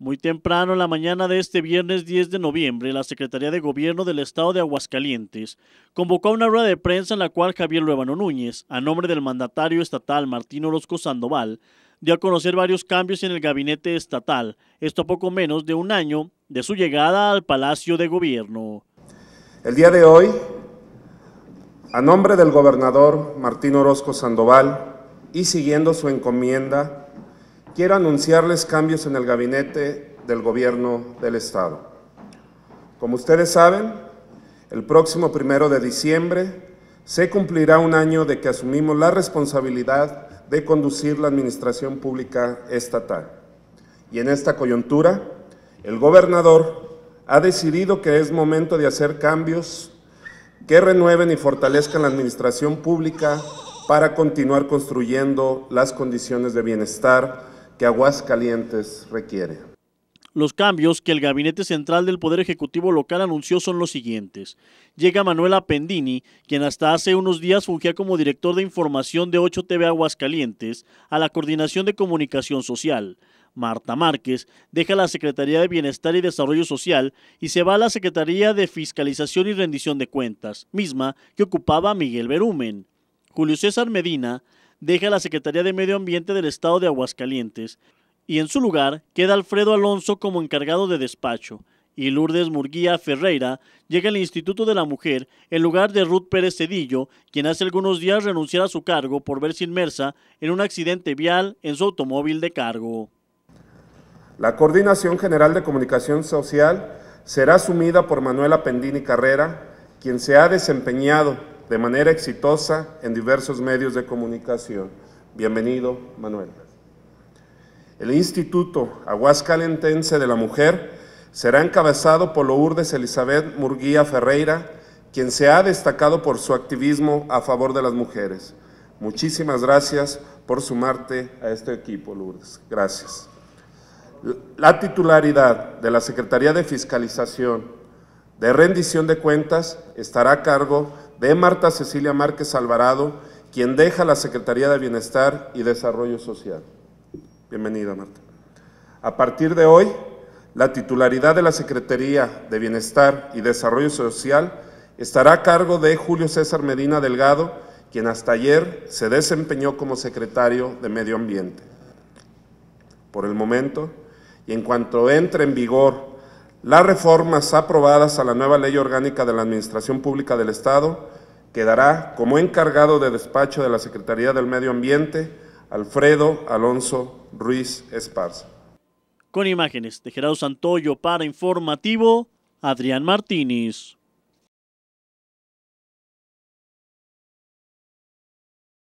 Muy temprano en la mañana de este viernes 10 de noviembre, la Secretaría de Gobierno del Estado de Aguascalientes convocó a una rueda de prensa en la cual Javier Luevano Núñez, a nombre del mandatario estatal Martín Orozco Sandoval, dio a conocer varios cambios en el gabinete estatal, esto a poco menos de un año de su llegada al Palacio de Gobierno. El día de hoy, a nombre del gobernador Martín Orozco Sandoval y siguiendo su encomienda, quiero anunciarles cambios en el gabinete del gobierno del Estado. Como ustedes saben, el próximo primero de diciembre se cumplirá un año de que asumimos la responsabilidad de conducir la administración pública estatal. Y en esta coyuntura, el gobernador ha decidido que es momento de hacer cambios que renueven y fortalezcan la administración pública para continuar construyendo las condiciones de bienestar que Aguascalientes requiere. Los cambios que el Gabinete Central del Poder Ejecutivo Local anunció son los siguientes. Llega Manuela Pendini, quien hasta hace unos días fungía como director de información de 8TV Aguascalientes, a la Coordinación de Comunicación Social. Marta Márquez deja la Secretaría de Bienestar y Desarrollo Social y se va a la Secretaría de Fiscalización y Rendición de Cuentas, misma que ocupaba Miguel Berumen. Julio César Medina deja la Secretaría de Medio Ambiente del Estado de Aguascalientes y en su lugar queda Alfredo Alonso como encargado de despacho y Lourdes Murguía Ferreira llega al Instituto de la Mujer en lugar de Ruth Pérez Cedillo, quien hace algunos días renunció a su cargo por verse inmersa en un accidente vial en su automóvil de cargo. La Coordinación General de Comunicación Social será asumida por Manuela Pendini Carrera, quien se ha desempeñado de manera exitosa en diversos medios de comunicación. Bienvenido, Manuel. El Instituto Aguascalentense de la Mujer será encabezado por Lourdes Elizabeth Murguía Ferreira, quien se ha destacado por su activismo a favor de las mujeres. Muchísimas gracias por sumarte a este equipo, Lourdes. Gracias. La titularidad de la Secretaría de Fiscalización de Rendición de Cuentas estará a cargo de de Marta Cecilia Márquez Alvarado, quien deja la Secretaría de Bienestar y Desarrollo Social. Bienvenida, Marta. A partir de hoy, la titularidad de la Secretaría de Bienestar y Desarrollo Social estará a cargo de Julio César Medina Delgado, quien hasta ayer se desempeñó como secretario de Medio Ambiente. Por el momento, y en cuanto entre en vigor las reformas aprobadas a la nueva Ley Orgánica de la Administración Pública del Estado quedará como encargado de despacho de la Secretaría del Medio Ambiente Alfredo Alonso Ruiz Esparza. Con imágenes de Gerardo Santoyo para Informativo, Adrián Martínez.